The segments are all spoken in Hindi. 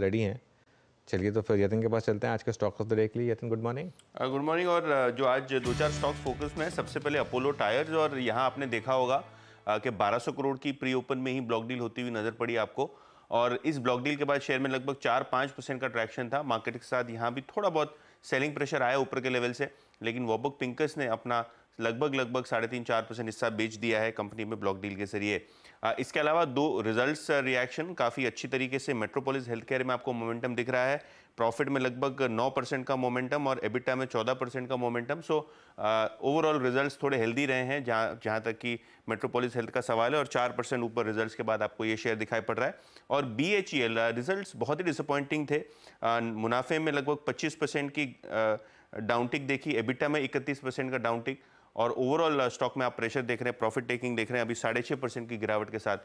रेडी हैं चलिए तो फिर यतिन के पास चलते हैं आज के स्टॉक ऑफ द डे के लिए Yatin good morning good morning और जो आज दो चार स्टॉक फोकस में है सबसे पहले अपोलो टायर्स और यहाँ आपने देखा होगा कि 1200 करोड़ की प्री ओपन में ही ब्लॉक डील होती हुई नज़र पड़ी आपको और इस ब्लॉक डील के बाद शेयर में लगभग चार पाँच परसेंट का ट्रैक्शन था मार्केट के साथ यहाँ भी थोड़ा बहुत सेलिंग प्रेशर आया ऊपर के लेवल से लेकिन वॉबक पिंकस ने अपना लगभग लगभग साढ़े तीन चार परसेंट हिस्सा बेच दिया है कंपनी में ब्लॉक डील के जरिए इसके अलावा दो रिजल्ट्स रिएक्शन काफ़ी अच्छी तरीके से मेट्रोपोलिस हेल्थ केयर में आपको मोमेंटम दिख रहा है प्रॉफिट में लगभग 9 परसेंट का मोमेंटम और एबिटा में 14 परसेंट का मोमेंटम सो ओवरऑल रिजल्ट्स थोड़े हेल्दी रहे हैं जहाँ जहाँ तक कि मेट्रोपोलिस हेल्थ का सवाल है और 4 परसेंट ऊपर रिजल्ट्स के बाद आपको ये शेयर दिखाई पड़ रहा है और B H E L result बहुत ही डिसअपॉइंटिंग थे आ, मुनाफे में लगभग पच्चीस परसेंट की डाउनटिक देखी एबिटा में इकतीस परसेंट का डाउनटिक और ओवरऑल स्टॉक uh, में आप प्रेशर देख रहे हैं प्रॉफिट टेकिंग देख रहे हैं अभी साढ़े छः परसेंट की गिरावट के साथ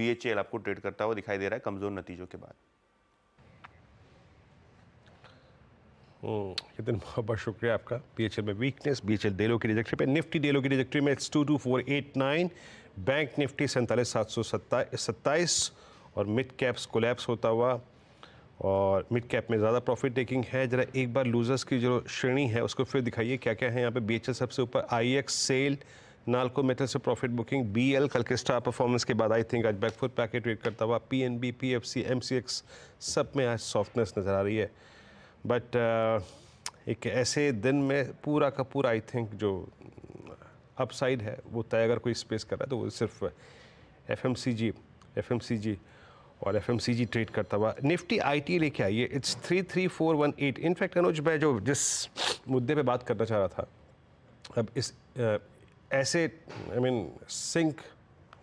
बी आपको ट्रेड करता हुआ दिखाई दे रहा है कमज़ोर नतीजों के बाद नितिन हम्म, बहुत बहुत शुक्रिया आपका बी एच एल में वीकनेस बी एच एल डेलो की डिजेक्ट्री पे निफ्टी डेलो की रिजेक्ट्री में two two four eight nine bank Nifty सैंतालीस सात सौ सत्ताईस और मिड कैप्स कोलैप्स होता हुआ और मिड कैप में ज़्यादा प्रॉफिट टेकिंग है ज़रा एक बार लूजर्स की जो श्रेणी है उसको फिर दिखाइए क्या क्या है यहाँ पे बी सबसे ऊपर आई सेल नालको मेटल से प्रॉफिट बुकिंग बी एल कल के स्टार परफॉर्मेंस के बाद आई थिंक आज बैकफुट पैकेट वेट करता हुआ P N B P F C M C X सब में आज सॉफ्टनेस नज़र आ रही है बट uh, एक ऐसे दिन में पूरा का पूरा आई थिंक जो अपसाइड है वो तय अगर कोई स्पेस कर रहा है तो वो सिर्फ F M C G F M C G और एफ ट्रेड करता हुआ निफ्टी टी लेके आइए it's three three four one eight in fact Anuj मैं जो जिस मुद्दे पे बात करना चाह रहा था अब इस आ, ऐसे आई मीन सिंक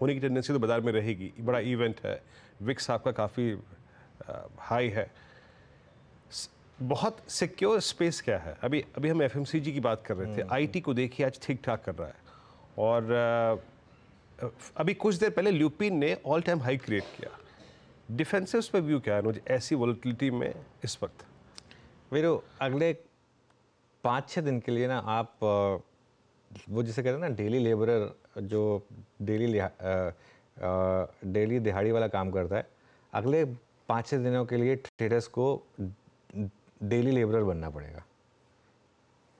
होने की टेंडेंसी तो बाज़ार में रहेगी बड़ा इवेंट है विक्स आपका काफ़ी हाई है बहुत सिक्योर स्पेस क्या है अभी अभी हम एफ की बात कर रहे थे आईटी हम्म। को देखिए आज ठीक ठाक कर रहा है और आ, अभी कुछ देर पहले ल्यूपिन ने ऑल टाइम हाई क्रिएट किया डिफेंसिव पे व्यू क्या है ऐसी वोलेटिलिटी में इस वक्त वीरू अगले पाँच छः दिन के लिए ना आप वो जिसे कहते हैं ना डेली लेबरर जो डेली डेली दिहाड़ी वाला काम करता है अगले पाँच छः दिनों के लिए ट्रेडर्स को डेली लेबरर बनना पड़ेगा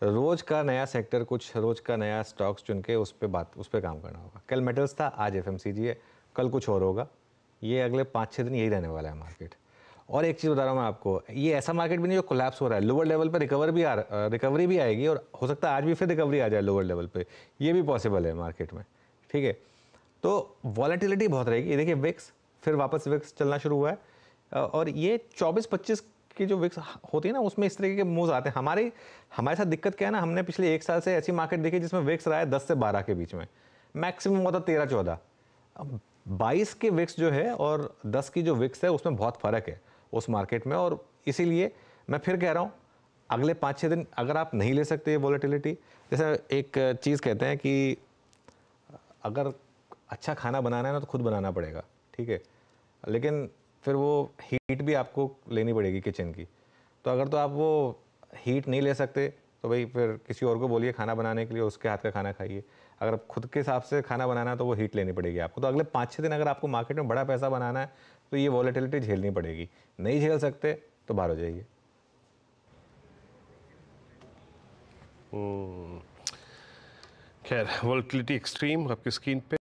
रोज़ का नया सेक्टर कुछ रोज़ का नया स्टॉक्स चुन के उस पर बात उस पर काम करना होगा कल मेटल्स था आज एफ है कल कुछ और होगा ये अगले पाँच छः दिन यही रहने वाला है मार्केट और एक चीज़ बता रहा हूँ मैं आपको ये ऐसा मार्केट भी नहीं जो कोलैप्स हो रहा है लोअर लेवल पर रिकवर भी आ रिकवरी भी आएगी और हो सकता है आज भी फिर रिकवरी आ जाए लोअर लेवल पर ये भी पॉसिबल है मार्केट में ठीक है तो वॉलेटिलिटी बहुत रहेगी देखिए विक्स फिर वापस विक्स चलना शुरू हुआ है और ये 24-25 की जो विक्स होती है ना उसमें इस तरीके के मूव आते हैं हमारे हमारे साथ दिक्कत क्या है ना हमने पिछले एक साल से ऐसी मार्केट देखी जिसमें विक्स रहा है दस से बारह के बीच में मैक्सिमम होता तेरह चौदह बाईस की विक्स जो है और दस की जो विक्स है उसमें बहुत फ़र्क है उस मार्केट में और इसीलिए मैं फिर कह रहा हूँ अगले पाँच छः दिन अगर आप नहीं ले सकते ये वॉलेटिलिटी जैसे एक चीज़ कहते हैं कि अगर अच्छा खाना बनाना है ना तो खुद बनाना पड़ेगा ठीक है लेकिन फिर वो हीट भी आपको लेनी पड़ेगी किचन की तो अगर तो आप वो हीट नहीं ले सकते तो भाई फिर किसी और को बोलिए खाना बनाने के लिए उसके हाथ का खाना खाइए अगर आप खुद के हिसाब से खाना बनाना है तो वो हीट लेनी पड़ेगी आपको तो अगले पाँच छः दिन अगर आपको मार्केट में बड़ा पैसा बनाना है तो ये वॉलेटिलिटी झेलनी पड़ेगी नहीं झेल सकते तो बाहर हो जाइए हम्म। खैर वॉलेटिलिटी एक्सट्रीम आपकी स्क्रीन पे